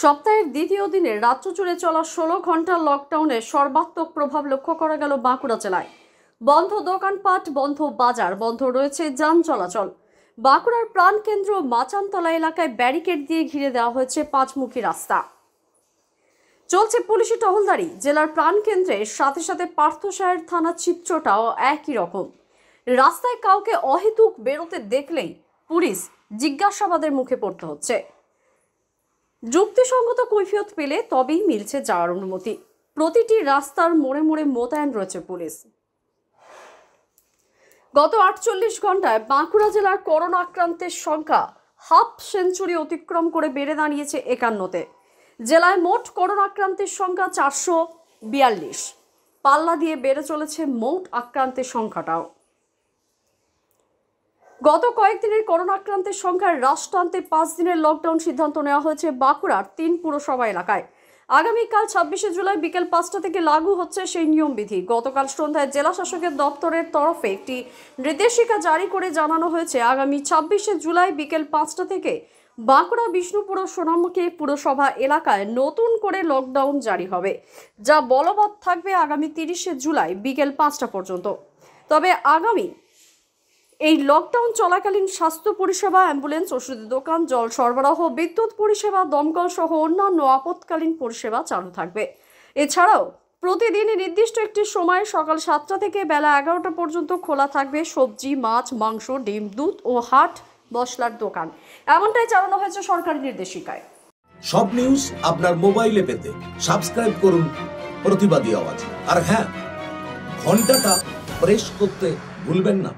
সপ্তাহের দ্বিতীয় দিনে রাজ্য জুড়ে চলা ষোলো ঘন্টার লকডাউনে সর্বাত্মক প্রভাব লক্ষ্য করা গেল বাঁকুড়া জেলায় বন্ধ দোকানপাট বন্ধ বাজার বন্ধ রয়েছে যান চলাচল বাঁকুড়ার প্রাণকেন্দ্র মাচানতলা এলাকায় ব্যারিকেড দিয়ে ঘিরে দেওয়া হয়েছে পাঁচমুখী রাস্তা চলছে পুলিশি টহলদারি জেলার প্রাণকেন্দ্রের সাথে সাথে পার্থসায়ের থানা চিত্রটাও একই রকম রাস্তায় কাউকে অহেতুক বেরোতে দেখলেই পুলিশ জিজ্ঞাসাবাদের মুখে পড়তে হচ্ছে যুক্তিসঙ্গত কৈফিয়ত পেলে তবেই মিলছে যাওয়ার অনুমতি প্রতিটি রাস্তার মোড়ে মোড়ে মোতায়েন রয়েছে পুলিশ গত আটচল্লিশ ঘন্টায় বাঁকুড়া জেলার করোনা আক্রান্তের সংখ্যা হাফ সেঞ্চুরি অতিক্রম করে বেড়ে দাঁড়িয়েছে একান্নতে জেলায় মোট করোনা আক্রান্তের সংখ্যা চারশো বিয়াল্লিশ পাল্লা দিয়ে বেড়ে চলেছে মোট আক্রান্তের সংখ্যাটাও গত কয়েকদিনের করোনা আক্রান্তের সংখ্যা হ্রাস টানতে পাঁচ দিনের লকডাউন সিদ্ধান্ত নেওয়া হয়েছে বাঁকুড়ার তিন পুরসভা এলাকায় আগামীকাল ছাব্বিশে জুলাই বিকেল পাঁচটা থেকে লাগু হচ্ছে সেই নিয়মবিধি গতকাল সন্ধ্যায় জেলা শাসকের দপ্তরের তরফে একটি নির্দেশিকা জারি করে জানানো হয়েছে আগামী ছাব্বিশে জুলাই বিকেল পাঁচটা থেকে বাঁকুড়া বিষ্ণুপুর সোনামুখী পুরসভা এলাকায় নতুন করে লকডাউন জারি হবে যা বলবৎ থাকবে আগামী তিরিশে জুলাই বিকেল পাঁচটা পর্যন্ত তবে আগামী এই লকডাউন চলাকালীন স্বাস্থ্য পরিষেবা অ্যাম্বুলেন্স ওষুধের দোকান জল সরবরাহ বিদ্যুৎ পরিষেবা দমকল সহ অন্যান্য আপৎকালীন পরিষেবা চালু থাকবে এছাড়াও প্রতিদিন নির্দিষ্ট একটি সময় সকাল সাতটা থেকে বেলা এগারোটা পর্যন্ত খোলা থাকবে সবজি মাছ মাংস ডিম দুধ ও হাট মশলার দোকান এমনটাই চালানো হয়েছে সরকারি নির্দেশিকায় সব নিউজ আপনার মোবাইলে পেতে সাবস্ক্রাইব করুন প্রতিবাদী আওয়াজ আর হ্যাঁ ঘন্টাটা প্রেস করতে ভুলবেন না